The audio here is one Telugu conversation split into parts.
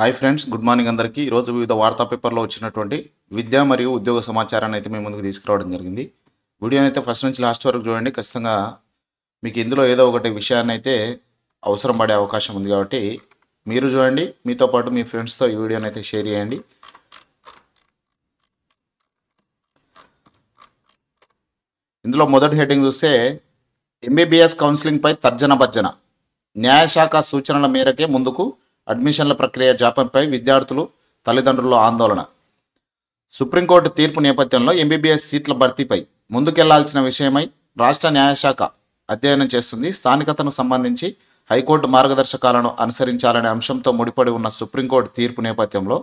హాయ్ ఫ్రెండ్స్ గుడ్ మార్నింగ్ అందరికీ ఈరోజు వివిధ వార్తా పేపర్లో వచ్చినటువంటి విద్య మరియు ఉద్యోగ సమాచారాన్ని అయితే మేము ముందుకు తీసుకురావడం జరిగింది వీడియోని అయితే ఫస్ట్ నుంచి లాస్ట్ వరకు చూడండి ఖచ్చితంగా మీకు ఇందులో ఏదో ఒకటి విషయాన్ని అయితే అవసరం పడే అవకాశం ఉంది కాబట్టి మీరు చూడండి మీతో పాటు మీ ఫ్రెండ్స్తో ఈ వీడియోని అయితే షేర్ చేయండి ఇందులో మొదటి హెడ్డింగ్ చూస్తే ఎంబీబీఎస్ కౌన్సిలింగ్పై తర్జన భర్జన న్యాయశాఖ సూచనల మేరకే ముందుకు అడ్మిషన్ల ప్రక్రియ జాప్యంపై విద్యార్థులు తల్లిదండ్రులు ఆందోళన సుప్రీంకోర్టు తీర్పు నేపథ్యంలో ఎంబీబీఎస్ సీట్ల భర్తీపై ముందుకెళ్లాల్సిన విషయమై రాష్ట్ర న్యాయశాఖ అధ్యయనం చేస్తుంది స్థానికతను సంబంధించి హైకోర్టు మార్గదర్శకాలను అనుసరించాలనే అంశంతో ముడిపడి ఉన్న సుప్రీంకోర్టు తీర్పు నేపథ్యంలో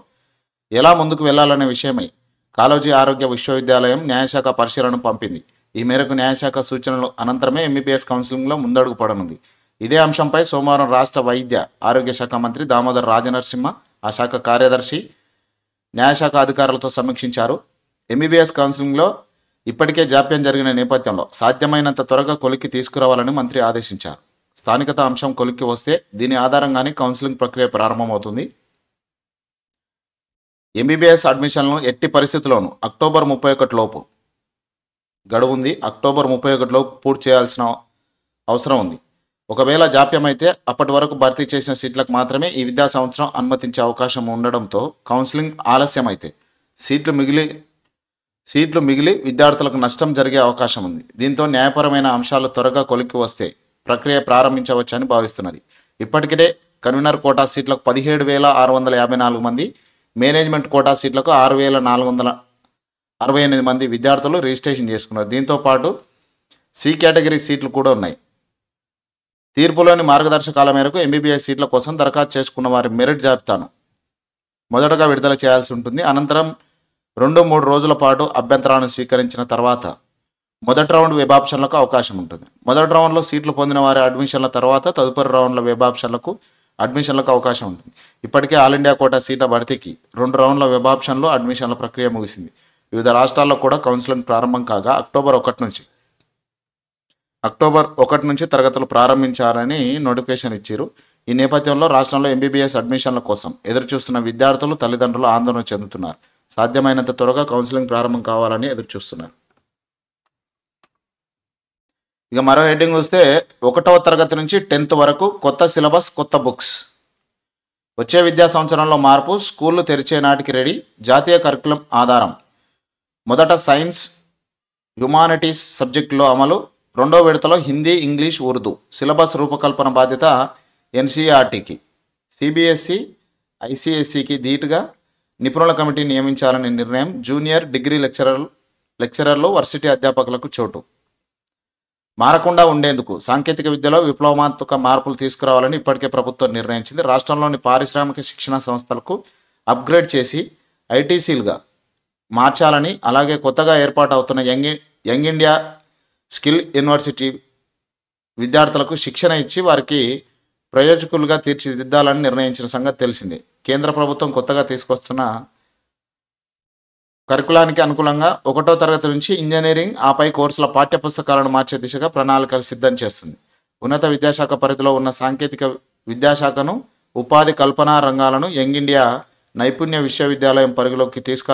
ఎలా ముందుకు వెళ్లాలనే విషయమై కాలోజీ ఆరోగ్య విశ్వవిద్యాలయం న్యాయశాఖ పరిశీలన పంపింది ఈ మేరకు న్యాయశాఖ సూచనలు అనంతరమే ఎంబీబీఎస్ కౌన్సిలింగ్లో ముందడుగు పడనుంది ఇదే అంశంపై సోమవారం రాష్ట్ర వైద్య ఆరోగ్య శాఖ మంత్రి దామోదర్ రాజనరసింహ ఆ శాఖ కార్యదర్శి న్యాయశాఖ అధికారులతో సమీక్షించారు ఎంబీబీఎస్ కౌన్సిలింగ్లో ఇప్పటికే జాప్యం జరిగిన నేపథ్యంలో సాధ్యమైనంత త్వరగా కొలిక్కి తీసుకురావాలని మంత్రి ఆదేశించారు స్థానికత అంశం కొలిక్కి వస్తే దీని ఆధారంగానే కౌన్సిలింగ్ ప్రక్రియ ప్రారంభమవుతుంది ఎంబీబీఎస్ అడ్మిషన్లను ఎట్టి పరిస్థితుల్లోనూ అక్టోబర్ ముప్పై ఒకటిలోపు గడువుంది అక్టోబర్ ముప్పై ఒకటిలోపు పూర్తి చేయాల్సిన అవసరం ఉంది ఒకవేళ జాప్యమైతే అప్పటి వరకు భర్తీ చేసిన సీట్లకు మాత్రమే ఈ విద్యా సంవత్సరం అనుమతించే అవకాశం ఉండడంతో కౌన్సిలింగ్ ఆలస్యమైతే సీట్లు మిగిలి సీట్లు మిగిలి విద్యార్థులకు నష్టం జరిగే అవకాశం ఉంది దీంతో న్యాయపరమైన అంశాలు త్వరగా కొలిక్కి వస్తే ప్రక్రియ ప్రారంభించవచ్చని భావిస్తున్నది ఇప్పటికే కన్వీనర్ కోటా సీట్లకు పదిహేడు వేల ఆరు వందల యాభై నాలుగు మంది మేనేజ్మెంట్ కోటా సీట్లకు ఆరు వేల నాలుగు వందల అరవై ఎనిమిది మంది విద్యార్థులు రిజిస్ట్రేషన్ చేసుకున్నారు దీంతో పాటు సి కేటగిరీ సీట్లు కూడా ఉన్నాయి తీర్పులోని మార్గదర్శకాల మేరకు ఎంబీబీఎస్ సీట్ల కోసం దరఖాస్తు చేసుకున్న వారి మెరిట్ జాబితాను మొదటగా విడుదల చేయాల్సి ఉంటుంది అనంతరం రెండు మూడు రోజుల పాటు అభ్యంతరాలను స్వీకరించిన తర్వాత మొదటి రౌండ్ వెబ్ అవకాశం ఉంటుంది మొదటి రౌండ్లో సీట్లు పొందిన వారి అడ్మిషన్ల తర్వాత తదుపరి రౌండ్ల వెబ్ అడ్మిషన్లకు అవకాశం ఉంటుంది ఇప్పటికే ఆల్ ఇండియా కోటా సీట్ల భర్తీకి రెండు రౌండ్ల వెబ్ అడ్మిషన్ల ప్రక్రియ ముగిసింది వివిధ రాష్ట్రాల్లో కూడా కౌన్సిలింగ్ ప్రారంభం కాగా అక్టోబర్ ఒకటి నుంచి అక్టోబర్ ఒకటి నుంచి తరగతులు ప్రారంభించారని నోటిఫికేషన్ ఇచ్చారు ఈ నేపథ్యంలో రాష్ట్రంలో ఎంబీబీఎస్ అడ్మిషన్ల కోసం ఎదురుచూస్తున్న విద్యార్థులు తల్లిదండ్రులు ఆందోళన చెందుతున్నారు సాధ్యమైనంత త్వరగా కౌన్సిలింగ్ ప్రారంభం కావాలని ఎదురుచూస్తున్నారు ఇక మరో హెడ్డింగ్ వస్తే ఒకటవ తరగతి నుంచి టెన్త్ వరకు కొత్త సిలబస్ కొత్త బుక్స్ వచ్చే విద్యా సంవత్సరంలో మార్పు స్కూళ్ళు తెరిచే నాటికి రెడీ జాతీయ కరికులం ఆధారం మొదట సైన్స్ హ్యుమానిటీస్ సబ్జెక్టులో అమలు రెండో విడతలో హిందీ ఇంగ్లీష్ ఉర్దూ సిలబస్ రూపకల్పన బాధ్యత ఎన్సీఆర్టీకి సిబిఎస్ఈ ఐసీఎస్సికి ధీటుగా నిపుణుల కమిటీ నియమించాలనే నిర్ణయం జూనియర్ డిగ్రీ లెక్చరర్ లెక్చరర్లు వర్సిటీ అధ్యాపకులకు చోటు మారకుండా ఉండేందుకు సాంకేతిక విద్యలో విప్లవాత్మక మార్పులు తీసుకురావాలని ఇప్పటికే ప్రభుత్వం నిర్ణయించింది రాష్ట్రంలోని పారిశ్రామిక శిక్షణ సంస్థలకు అప్గ్రేడ్ చేసి ఐటీసీలుగా మార్చాలని అలాగే కొత్తగా ఏర్పాటు అవుతున్న young young India skill university విద్యార్థులకు శిక్షణ ఇచ్చి వారికి ప్రయోజకులుగా తీర్చిదిద్దాలని నిర్ణయించిన సంగతి తెలిసింది కేంద్ర ప్రభుత్వం కొత్తగా తీసుకొస్తున్న కరికులానికి అనుకూలంగా ఒకటో తరగతి నుంచి ఇంజనీరింగ్ ఆపై కోర్సుల పాఠ్యపుస్తకాలను మార్చే దిశగా ప్రణాళికలు సిద్ధం చేస్తుంది ఉన్నత విద్యాశాఖ పరిధిలో ఉన్న సాంకేతిక విద్యాశాఖను ఉపాధి కల్పన రంగాలను యంగ్ ఇండియా నైపుణ్య విశ్వవిద్యాలయం పరిధిలోకి తీసుక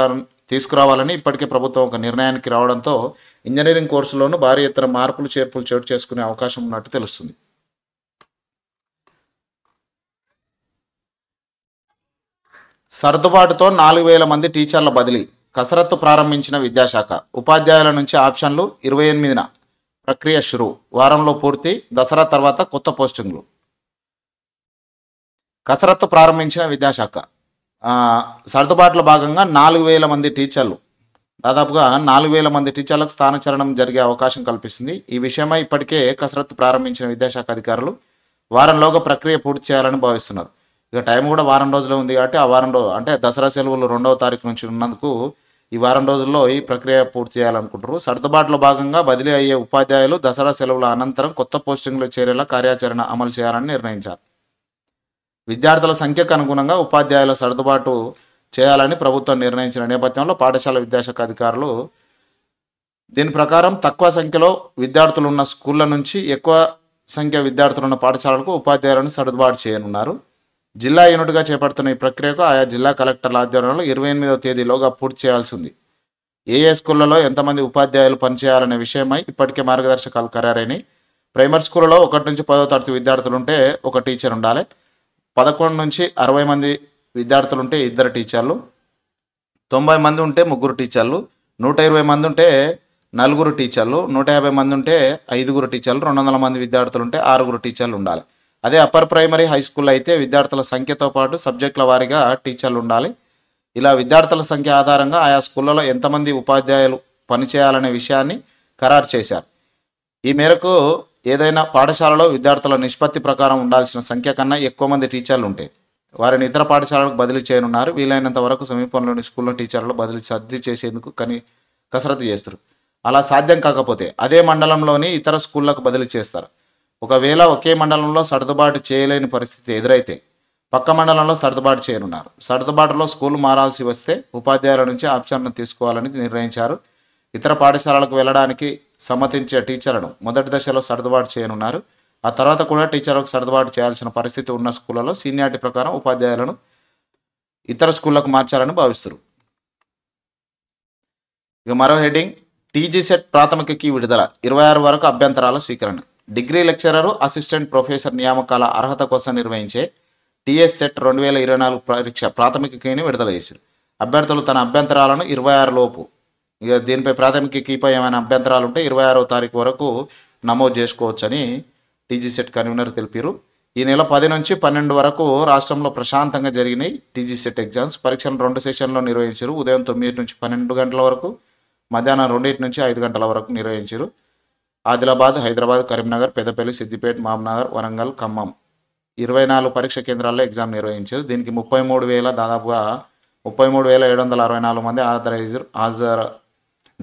తీసుకురావాలని ఇప్పటికే ప్రభుత్వం ఒక నిర్ణయానికి రావడంతో ఇంజనీరింగ్ కోర్సులోనూ భారీ ఎత్తున మార్పులు చేర్పులు చోటు చేసుకునే అవకాశం ఉన్నట్టు తెలుస్తుంది సర్దుబాటుతో నాలుగు వేల మంది టీచర్ల బదిలీ కసరత్తు ప్రారంభించిన విద్యాశాఖ ఉపాధ్యాయుల నుంచి ఆప్షన్లు ఇరవై ఎనిమిదిన ప్రక్రియ షురు వారంలో పూర్తి దసరా తర్వాత కొత్త పోస్టింగ్లు కసరత్తు ప్రారంభించిన విద్యాశాఖ సర్దుబాట్లో భాగంగా నాలుగు వేల మంది టీచర్లు దాదాపుగా నాలుగు వేల మంది టీచర్లకు స్థానచరణం జరిగే అవకాశం కల్పిస్తుంది ఈ విషయమై ఇప్పటికే కసరత్తు ప్రారంభించిన విద్యాశాఖ అధికారులు వారంలోగా ప్రక్రియ పూర్తి చేయాలని భావిస్తున్నారు ఇక టైం కూడా వారం రోజులే ఉంది కాబట్టి ఆ వారం రోజు అంటే దసరా సెలవులు రెండవ తారీఖు నుంచి ఉన్నందుకు ఈ వారం రోజుల్లో ఈ ప్రక్రియ పూర్తి చేయాలనుకుంటారు సర్దుబాట్లో భాగంగా బదిలీ అయ్యే ఉపాధ్యాయులు దసరా సెలవుల అనంతరం కొత్త పోస్టింగ్లో చేరేలా కార్యాచరణ అమలు చేయాలని నిర్ణయించారు విద్యార్థుల సంఖ్యకు అనుగుణంగా ఉపాధ్యాయుల సర్దుబాటు చేయాలని ప్రభుత్వం నిర్ణయించిన నేపథ్యంలో పాఠశాల విద్యాశాఖ అధికారులు దీని ప్రకారం తక్కువ సంఖ్యలో విద్యార్థులు ఉన్న స్కూళ్ళ నుంచి ఎక్కువ సంఖ్య విద్యార్థులు ఉన్న పాఠశాలలకు ఉపాధ్యాయులను సర్దుబాటు చేయనున్నారు జిల్లా యూనిట్గా చేపడుతున్న ఈ ప్రక్రియకు ఆయా జిల్లా కలెక్టర్ల ఆధ్వర్యంలో ఇరవై ఎనిమిదవ తేదీలోగా పూర్తి చేయాల్సి ఉంది ఏ ఏ స్కూళ్లలో ఎంతమంది ఉపాధ్యాయులు పనిచేయాలనే విషయమై ఇప్పటికే మార్గదర్శకాలు ఖరారైనవి ప్రైమరీ స్కూళ్ళలో ఒకటి నుంచి పదో తరగతి విద్యార్థులు ఉంటే ఒక టీచర్ ఉండాలి పదకొండు నుంచి అరవై మంది విద్యార్థులు ఉంటే ఇద్దరు టీచర్లు తొంభై మంది ఉంటే ముగ్గురు టీచర్లు నూట ఇరవై మంది ఉంటే నలుగురు టీచర్లు నూట యాభై మంది ఉంటే ఐదుగురు టీచర్లు రెండు వందల మంది విద్యార్థులు ఉంటే ఆరుగురు టీచర్లు ఉండాలి అదే అప్పర్ ప్రైమరీ హై స్కూల్ అయితే విద్యార్థుల సంఖ్యతో పాటు సబ్జెక్టుల వారీగా టీచర్లు ఉండాలి ఇలా విద్యార్థుల సంఖ్య ఆధారంగా ఆయా స్కూళ్ళలో ఎంతమంది ఉపాధ్యాయులు పనిచేయాలనే విషయాన్ని ఖరారు చేశారు ఈ మేరకు ఏదైనా పాఠశాలలో విద్యార్థుల నిష్పత్తి ప్రకారం ఉండాల్సిన సంఖ్య కన్నా ఎక్కువ మంది టీచర్లు ఉంటే వారిని ఇతర పాఠశాలలకు బదిలీ చేయనున్నారు వీలైనంత వరకు సమీపంలోని స్కూల్లో టీచర్లు బదిలీ సర్ది చేసేందుకు కని కసరత్తు చేస్తారు అలా సాధ్యం కాకపోతే అదే మండలంలోని ఇతర స్కూళ్లకు బదిలీ చేస్తారు ఒకవేళ ఒకే మండలంలో సర్దుబాటు చేయలేని పరిస్థితి ఎదురైతే పక్క మండలంలో సర్దుబాటు చేయనున్నారు సర్దుబాటులో స్కూల్ మారాల్సి వస్తే ఉపాధ్యాయుల నుంచి ఆప్షన్ను తీసుకోవాలని నిర్ణయించారు ఇతర పాఠశాలలకు వెళ్ళడానికి సమ్మతించే టీచర్లను మొదటి దశలో సర్దుబాటు చేయనున్నారు ఆ తర్వాత కూడా టీచర్లకు సర్దుబాటు చేయాల్సిన పరిస్థితి ఉన్న స్కూళ్ళలో సీనియారిటీ ప్రకారం ఉపాధ్యాయులను ఇతర స్కూళ్ళకు మార్చాలని భావిస్తారు ఇక మరో హెడ్డింగ్ టీజీ సెట్ ప్రాథమిక కీ విడుదల ఇరవై ఆరు వరకు అభ్యంతరాల స్వీకరణ డిగ్రీ లెక్చరర్ అసిస్టెంట్ ప్రొఫెసర్ నియామకాల అర్హత కోసం నిర్వహించే టీఎస్ సెట్ రెండు వేల ఇరవై నాలుగు పరీక్ష ప్రాథమిక కీని విడుదల చేశారు అభ్యర్థులు తన అభ్యంతరాలను ఇరవై ఆరు లోపు ఇక దీనిపై ప్రాథమిక కీపై ఏమైనా అభ్యంతరాలు ఉంటే ఇరవై ఆరో తారీఖు వరకు నమోదు చేసుకోవచ్చని సెట్ కన్వీనర్ తెలిపారు ఈ నెల పది నుంచి పన్నెండు వరకు రాష్ట్రంలో ప్రశాంతంగా జరిగినాయి సెట్ ఎగ్జామ్స్ పరీక్షలు రెండు సెషన్లో నిర్వహించారు ఉదయం తొమ్మిది నుంచి పన్నెండు గంటల వరకు మధ్యాహ్నం రెండింటి నుంచి ఐదు గంటల వరకు నిర్వహించారు ఆదిలాబాద్ హైదరాబాద్ కరీంనగర్ పెద్దపల్లి సిద్దిపేట మామ్నగర్ వరంగల్ ఖమ్మం ఇరవై నాలుగు పరీక్ష కేంద్రాల్లో ఎగ్జామ్ నిర్వహించారు దీనికి ముప్పై మూడు వేల దాదాపుగా ముప్పై మూడు వేల ఏడు వందల అరవై నాలుగు మంది హాజరు హాజరు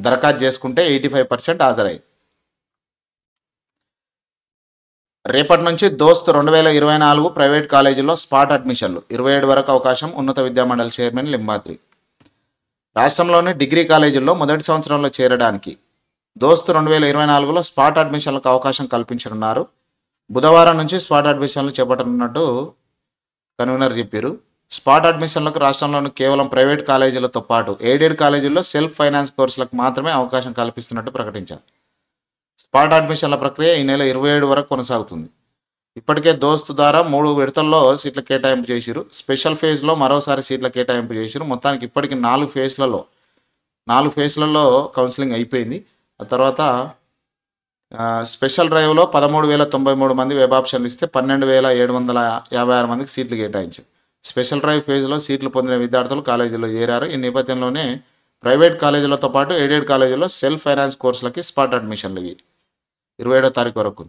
దరఖాస్తు చేసుకుంటే ఎయిటీ ఫైవ్ పర్సెంట్ హాజరైంది రేపటి నుంచి దోస్త్ రెండు వేల ఇరవై నాలుగు ప్రైవేట్ కాలేజీల్లో స్పాట్ అడ్మిషన్లు ఇరవై ఏడు వరకు అవకాశం ఉన్నత విద్యామండలి చైర్మన్ లింబాద్రి రాష్ట్రంలోని డిగ్రీ కాలేజీల్లో మొదటి సంవత్సరంలో చేరడానికి దోస్త్ రెండు వేల ఇరవై నాలుగులో స్పాట్ అడ్మిషన్లకు అవకాశం కల్పించనున్నారు బుధవారం నుంచి స్పాట్ అడ్మిషన్లు చేపట్టనున్నట్టు కన్వీనర్ చెప్పారు స్పాట్ అడ్మిషన్లకు రాష్ట్రంలోని కేవలం ప్రైవేట్ కాలేజీలతో పాటు ఎయిడెడ్ కాలేజీల్లో సెల్ఫ్ ఫైనాన్స్ కోర్సులకు మాత్రమే అవకాశం కల్పిస్తున్నట్టు ప్రకటించారు స్పాట్ అడ్మిషన్ల ప్రక్రియ ఈ నెల ఇరవై ఏడు వరకు కొనసాగుతుంది ఇప్పటికే దోస్తు ద్వారా మూడు విడతల్లో సీట్ల కేటాయింపు చేసిరు స్పెషల్ ఫేజ్లో మరోసారి సీట్ల కేటాయింపు చేసిరు మొత్తానికి ఇప్పటికి నాలుగు ఫేజ్లలో నాలుగు ఫేజ్లలో కౌన్సిలింగ్ అయిపోయింది ఆ తర్వాత స్పెషల్ డ్రైవ్లో పదమూడు వేల తొంభై మూడు మంది వెబ్ ఆప్షన్లు ఇస్తే పన్నెండు వేల ఏడు వందల యాభై ఆరు మందికి సీట్లు కేటాయించారు స్పెషల్ డ్రైవ్ ఫేజ్లో సీట్లు పొందిన విద్యార్థులు కాలేజీలో చేరారు ఈ నేపథ్యంలోనే ప్రైవేట్ కాలేజీలతో పాటు ఎయిడెడ్ కాలేజీలో సెల్ఫ్ ఫైనాన్స్ కోర్సులకి స్పాట్ అడ్మిషన్లు ఇవి ఇరవై ఏడో తారీఖు వరకు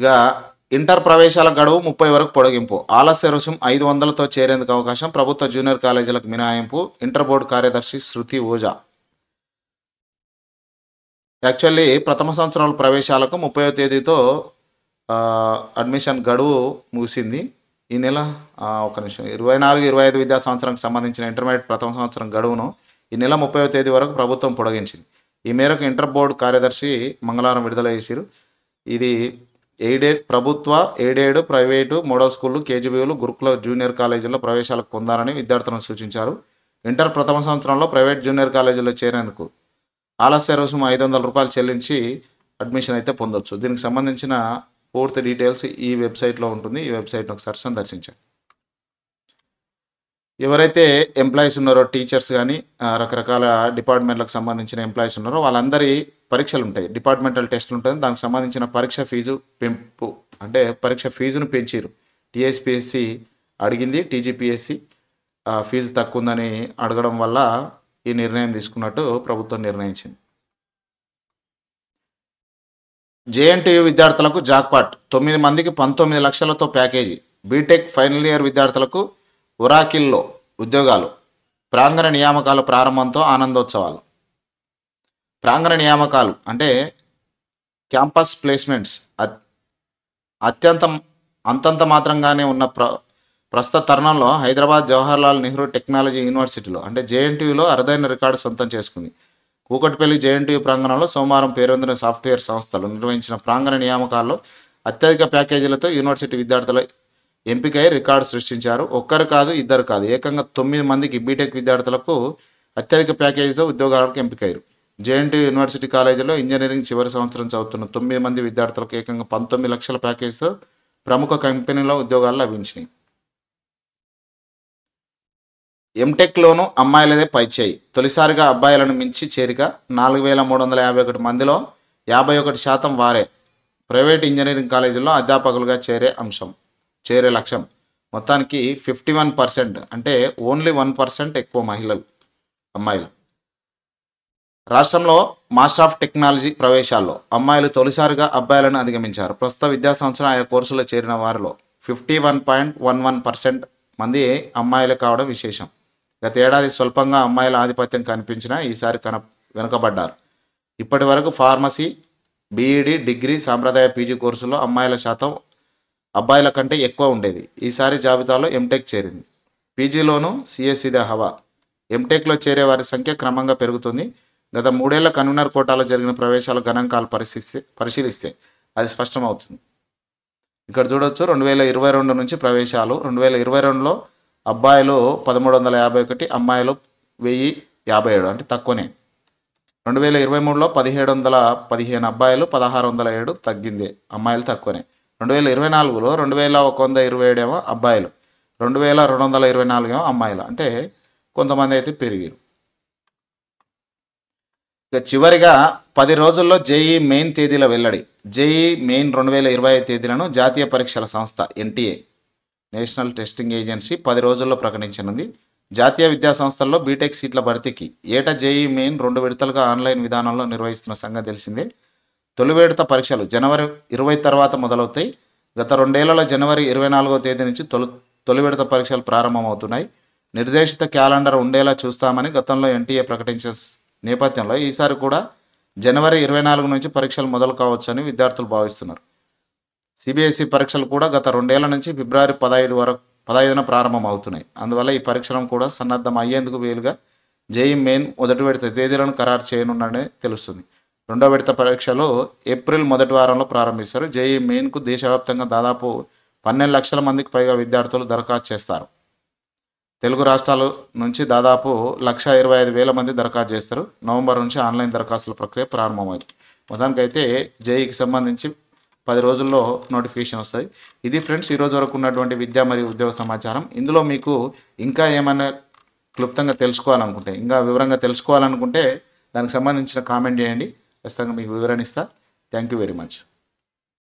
ఇక ఇంటర్ ప్రవేశాల గడువు ముప్పై వరకు పొడగింపు ఆలస్య రుసుం ఐదు వందలతో చేరేందుకు అవకాశం ప్రభుత్వ జూనియర్ కాలేజీలకు మినహాయింపు ఇంటర్ బోర్డు కార్యదర్శి శృతి ఓజా యాక్చువల్లీ ప్రథమ సంవత్సరాల ప్రవేశాలకు ముప్పై తేదీతో అడ్మిషన్ గడువు ముగిసింది ఈ నెల ఒక నిమిషం ఇరవై నాలుగు ఇరవై ఐదు విద్యా సంవత్సరానికి సంబంధించిన ఇంటర్మీడియట్ ప్రథమ సంవత్సరం గడువును ఈ నెల ముప్పై తేదీ వరకు ప్రభుత్వం పొడిగించింది ఈ మేరకు ఇంటర్ బోర్డు కార్యదర్శి మంగళవారం విడుదల చేశారు ఇది ఎయిడెడ్ ప్రభుత్వ ఎయిడెడ్ ప్రైవేటు మోడల్ స్కూళ్ళు కేజీబీలు గురుకుల జూనియర్ కాలేజీల్లో ప్రవేశాలకు పొందాలని విద్యార్థులను సూచించారు ఇంటర్ ప్రథమ సంవత్సరంలో ప్రైవేట్ జూనియర్ కాలేజీలో చేరేందుకు ఆలస్య రుసుము ఐదు వందల రూపాయలు చెల్లించి అడ్మిషన్ అయితే పొందొచ్చు దీనికి సంబంధించిన పూర్తి డీటెయిల్స్ ఈ వెబ్సైట్లో ఉంటుంది ఈ వెబ్సైట్ను ఒకసారి సందర్శించండి ఎవరైతే ఎంప్లాయీస్ ఉన్నారో టీచర్స్ కానీ రకరకాల డిపార్ట్మెంట్లకు సంబంధించిన ఎంప్లాయీస్ ఉన్నారో వాళ్ళందరి పరీక్షలు ఉంటాయి డిపార్ట్మెంటల్ టెస్టులు ఉంటుంది దానికి సంబంధించిన పరీక్ష ఫీజు పెంపు అంటే పరీక్ష ఫీజును పెంచారు టీఎస్పిఎస్సి అడిగింది టీజీపీఎస్సి ఫీజు తక్కువ ఉందని అడగడం వల్ల ఈ నిర్ణయం తీసుకున్నట్టు ప్రభుత్వం నిర్ణయించింది జేఎన్టీయూ విద్యార్థులకు జాక్పాట్ తొమ్మిది మందికి పంతొమ్మిది లక్షలతో ప్యాకేజీ బీటెక్ ఫైనల్ ఇయర్ విద్యార్థులకు ఉరాకిల్లో ఉద్యోగాలు ప్రాంగణ నియామకాలు ప్రారంభంతో ఆనందోత్సవాలు ప్రాంగణ నియామకాలు అంటే క్యాంపస్ ప్లేస్మెంట్స్ అత్యంత అంతంత మాత్రంగానే ఉన్న ప్ర ప్రస్తుత తరుణంలో హైదరాబాద్ జవహర్లాల్ నెహ్రూ టెక్నాలజీ యూనివర్సిటీలో అంటే జేఎన్టీయూలో అరుదైన రికార్డు సొంతం చేసుకుంది కూకట్పల్లి జేఎన్టీయూ ప్రాంగణంలో సోమవారం పేరొందిన సాఫ్ట్వేర్ సంస్థలు నిర్వహించిన ప్రాంగణ నియామకాల్లో అత్యధిక ప్యాకేజీలతో యూనివర్సిటీ విద్యార్థుల ఎంపికై రికార్డు సృష్టించారు ఒక్కరు కాదు ఇద్దరు కాదు ఏకంగా తొమ్మిది మందికి బీటెక్ విద్యార్థులకు అత్యధిక ప్యాకేజీతో ఉద్యోగాలకు ఎంపికయ్యారు జేఎన్టీ యూనివర్సిటీ కాలేజీలో ఇంజనీరింగ్ చివరి సంవత్సరం చదువుతున్న తొమ్మిది మంది విద్యార్థులకు ఏకంగా పంతొమ్మిది లక్షల ప్యాకేజీతో ప్రముఖ కంపెనీలో ఉద్యోగాలు లభించినాయి ఎంటెక్లోనూ అమ్మాయిలదే పైచేయి తొలిసారిగా అబ్బాయిలను మించి చేరిక నాలుగు వేల మూడు వందల యాభై ఒకటి మందిలో యాభై ఒకటి శాతం వారే ప్రైవేట్ ఇంజనీరింగ్ కాలేజీల్లో అధ్యాపకులుగా చేరే అంశం చేరే లక్ష్యం మొత్తానికి ఫిఫ్టీ వన్ పర్సెంట్ అంటే ఓన్లీ వన్ పర్సెంట్ ఎక్కువ మహిళలు అమ్మాయిలు రాష్ట్రంలో మాస్టర్ ఆఫ్ టెక్నాలజీ ప్రవేశాల్లో అమ్మాయిలు తొలిసారిగా అబ్బాయిలను అధిగమించారు ప్రస్తుత విద్యా సంవత్సరం ఆయా కోర్సులో చేరిన వారిలో fifty one point one one percent మంది అమ్మాయిలు కావడం విశేషం గతేడాది స్వల్పంగా అమ్మాయిల ఆధిపత్యం కనిపించినా ఈసారి కన వెనుకబడ్డారు ఇప్పటి వరకు ఫార్మసీ బీఈడి డిగ్రీ సాంప్రదాయ పీజీ కోర్సులో అమ్మాయిల శాతం అబ్బాయిల కంటే ఎక్కువ ఉండేది ఈసారి జాబితాలో ఎంటెక్ చేరింది పీజీలోనూ ద హవా ఎంటెక్లో చేరే వారి సంఖ్య క్రమంగా పెరుగుతుంది గత మూడేళ్ల కన్వీనర్ కోటాలో జరిగిన ప్రవేశాల గణాంకాలు పరిశీలిస్తే పరిశీలిస్తే అది స్పష్టమవుతుంది ఇక్కడ చూడొచ్చు రెండు వేల ఇరవై రెండు నుంచి ప్రవేశాలు రెండు వేల ఇరవై రెండులో అబ్బాయిలో పదమూడు వందల యాభై ఒకటి అమ్మాయిలో వెయ్యి యాభై ఏడు అంటే తక్కువనే రెండు వేల ఇరవై మూడులో పదిహేడు వందల పదిహేను అబ్బాయిలు పదహారు వందల ఏడు తగ్గింది అమ్మాయిలు తక్కువనే రెండు వేల ఇరవై నాలుగులో రెండు వేల ఒక వంద ఇరవై ఏమో అబ్బాయిలు రెండు వేల రెండు వందల ఇరవై ఏమో అమ్మాయిలు అంటే కొంతమంది అయితే పెరిగారు ఇక చివరిగా పది రోజుల్లో జేఈ మెయిన్ తేదీల వెల్లడి జేఈ మెయిన్ రెండు వేల ఇరవై తేదీలను జాతీయ పరీక్షల సంస్థ ఎన్టీఏ నేషనల్ టెస్టింగ్ ఏజెన్సీ పది రోజుల్లో ప్రకటించనుంది జాతీయ విద్యా సంస్థల్లో బీటెక్ సీట్ల భర్తీకి ఏటా జేఈ మెయిన్ రెండు విడతలుగా ఆన్లైన్ విధానంలో నిర్వహిస్తున్న సంగతి తెలిసిందే తొలి విడత పరీక్షలు జనవరి ఇరవై తర్వాత మొదలవుతాయి గత రెండేళ్లలో జనవరి ఇరవై నాలుగో తేదీ నుంచి తొలి తొలి విడత పరీక్షలు ప్రారంభమవుతున్నాయి నిర్దేశిత క్యాలెండర్ ఉండేలా చూస్తామని గతంలో ఎన్టీఏ ప్రకటించిన నేపథ్యంలో ఈసారి కూడా జనవరి ఇరవై నాలుగు నుంచి పరీక్షలు మొదలు కావచ్చని విద్యార్థులు భావిస్తున్నారు సిబిఎస్ఈ పరీక్షలు కూడా గత రెండేళ్ల నుంచి ఫిబ్రవరి పదహైదు వరకు పదహైదున ప్రారంభమవుతున్నాయి అందువల్ల ఈ పరీక్షలను కూడా సన్నద్ధం అయ్యేందుకు వీలుగా జేఈ మెయిన్ మొదటి విడత తేదీలను ఖరారు చేయనున్నాడని తెలుస్తుంది రెండో విడత పరీక్షలు ఏప్రిల్ మొదటి వారంలో ప్రారంభిస్తారు జేఈ మెయిన్కు దేశవ్యాప్తంగా దాదాపు పన్నెండు లక్షల మందికి పైగా విద్యార్థులు దరఖాస్తు చేస్తారు తెలుగు రాష్ట్రాల నుంచి దాదాపు లక్ష ఇరవై ఐదు వేల మంది దరఖాస్తు చేస్తారు నవంబర్ నుంచి ఆన్లైన్ దరఖాస్తుల ప్రక్రియ ప్రారంభమైంది మొత్తానికైతే జేఈకి సంబంధించి పది రోజుల్లో నోటిఫికేషన్ వస్తుంది ఇది ఫ్రెండ్స్ ఈరోజు వరకు ఉన్నటువంటి విద్య మరియు ఉద్యోగ సమాచారం ఇందులో మీకు ఇంకా ఏమైనా క్లుప్తంగా తెలుసుకోవాలనుకుంటే ఇంకా వివరంగా తెలుసుకోవాలనుకుంటే దానికి సంబంధించిన కామెంట్ చేయండి ఖచ్చితంగా మీకు వివరణ ఇస్తా థ్యాంక్ యూ వెరీ మచ్